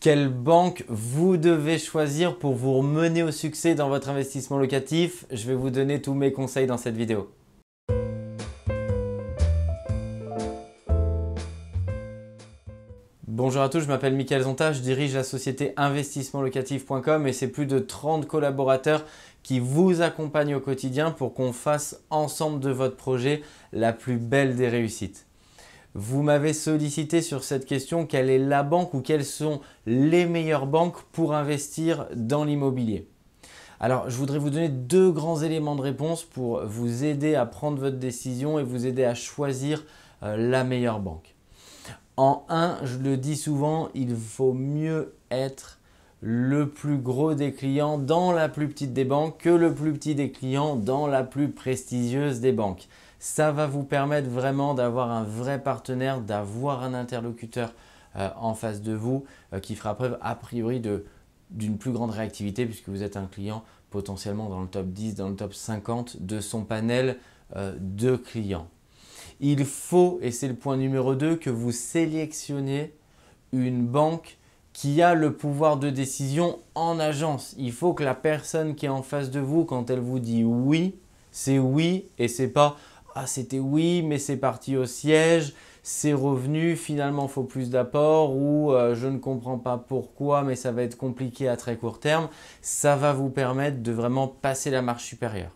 Quelle banque vous devez choisir pour vous mener au succès dans votre investissement locatif Je vais vous donner tous mes conseils dans cette vidéo. Bonjour à tous, je m'appelle Michael Zonta, je dirige la société investissementlocatif.com et c'est plus de 30 collaborateurs qui vous accompagnent au quotidien pour qu'on fasse ensemble de votre projet la plus belle des réussites. Vous m'avez sollicité sur cette question, quelle est la banque ou quelles sont les meilleures banques pour investir dans l'immobilier alors, je voudrais vous donner deux grands éléments de réponse pour vous aider à prendre votre décision et vous aider à choisir euh, la meilleure banque. En un, je le dis souvent, il faut mieux être le plus gros des clients dans la plus petite des banques que le plus petit des clients dans la plus prestigieuse des banques. Ça va vous permettre vraiment d'avoir un vrai partenaire, d'avoir un interlocuteur euh, en face de vous euh, qui fera preuve a priori d'une plus grande réactivité puisque vous êtes un client potentiellement dans le top 10, dans le top 50 de son panel euh, de clients. Il faut, et c'est le point numéro 2, que vous sélectionniez une banque qui a le pouvoir de décision en agence. Il faut que la personne qui est en face de vous, quand elle vous dit oui, c'est oui et c'est pas ah c'était oui, mais c'est parti au siège, c'est revenu, finalement faut plus d'apport ou euh, je ne comprends pas pourquoi, mais ça va être compliqué à très court terme, ça va vous permettre de vraiment passer la marche supérieure.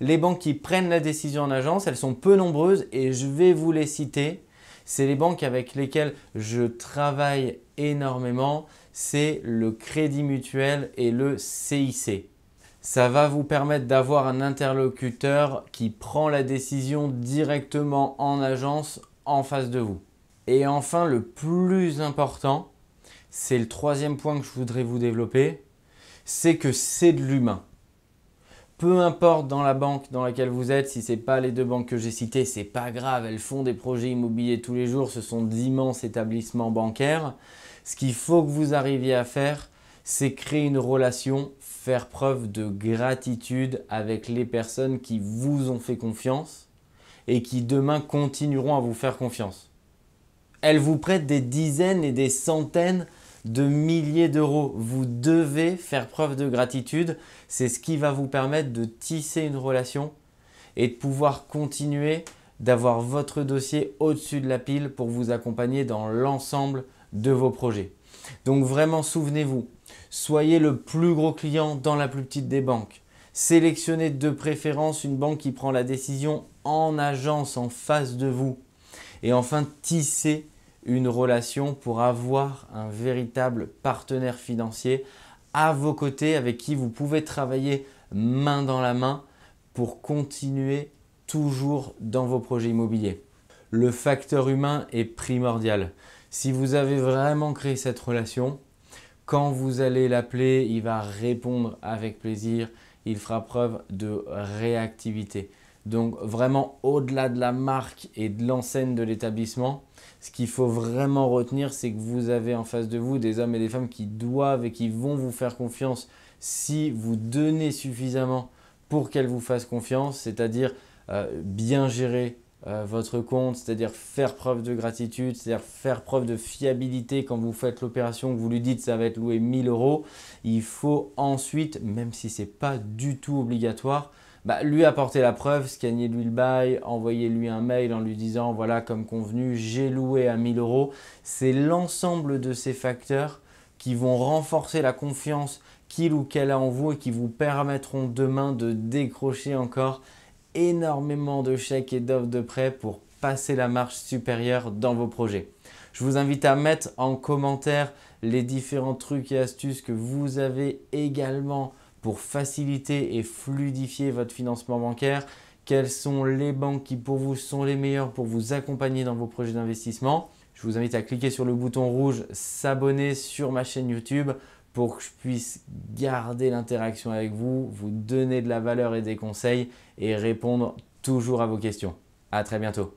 Les banques qui prennent la décision en agence, elles sont peu nombreuses et je vais vous les citer. C'est les banques avec lesquelles je travaille énormément, c'est le Crédit Mutuel et le CIC ça va vous permettre d'avoir un interlocuteur qui prend la décision directement en agence en face de vous. Et enfin, le plus important, c'est le troisième point que je voudrais vous développer, c'est que c'est de l'humain. Peu importe dans la banque dans laquelle vous êtes, si ce n'est pas les deux banques que j'ai citées, c'est pas grave, elles font des projets immobiliers tous les jours, ce sont d'immenses établissements bancaires. Ce qu'il faut que vous arriviez à faire, c'est créer une relation, faire preuve de gratitude avec les personnes qui vous ont fait confiance et qui demain continueront à vous faire confiance. Elles vous prêtent des dizaines et des centaines de milliers d'euros. Vous devez faire preuve de gratitude. C'est ce qui va vous permettre de tisser une relation et de pouvoir continuer d'avoir votre dossier au-dessus de la pile pour vous accompagner dans l'ensemble de vos projets. Donc vraiment, souvenez-vous, soyez le plus gros client dans la plus petite des banques. Sélectionnez de préférence une banque qui prend la décision en agence, en face de vous. Et enfin, tissez une relation pour avoir un véritable partenaire financier à vos côtés avec qui vous pouvez travailler main dans la main pour continuer toujours dans vos projets immobiliers le facteur humain est primordial. Si vous avez vraiment créé cette relation, quand vous allez l'appeler, il va répondre avec plaisir, il fera preuve de réactivité. Donc vraiment au-delà de la marque et de l'enseigne de l'établissement, ce qu'il faut vraiment retenir, c'est que vous avez en face de vous des hommes et des femmes qui doivent et qui vont vous faire confiance si vous donnez suffisamment pour qu'elles vous fassent confiance, c'est-à-dire euh, bien gérer euh, votre compte, c'est-à-dire faire preuve de gratitude, c'est-à-dire faire preuve de fiabilité quand vous faites l'opération, que vous lui dites ça va être loué 1000 euros, il faut ensuite, même si ce n'est pas du tout obligatoire, bah, lui apporter la preuve, scanner lui le bail, envoyer lui un mail en lui disant voilà comme convenu j'ai loué à 1000 euros. C'est l'ensemble de ces facteurs qui vont renforcer la confiance qu'il ou qu'elle a en vous et qui vous permettront demain de décrocher encore énormément de chèques et d'offres de prêts pour passer la marche supérieure dans vos projets. Je vous invite à mettre en commentaire les différents trucs et astuces que vous avez également pour faciliter et fluidifier votre financement bancaire. Quelles sont les banques qui pour vous sont les meilleures pour vous accompagner dans vos projets d'investissement Je vous invite à cliquer sur le bouton rouge s'abonner sur ma chaîne YouTube pour que je puisse garder l'interaction avec vous, vous donner de la valeur et des conseils et répondre toujours à vos questions. À très bientôt.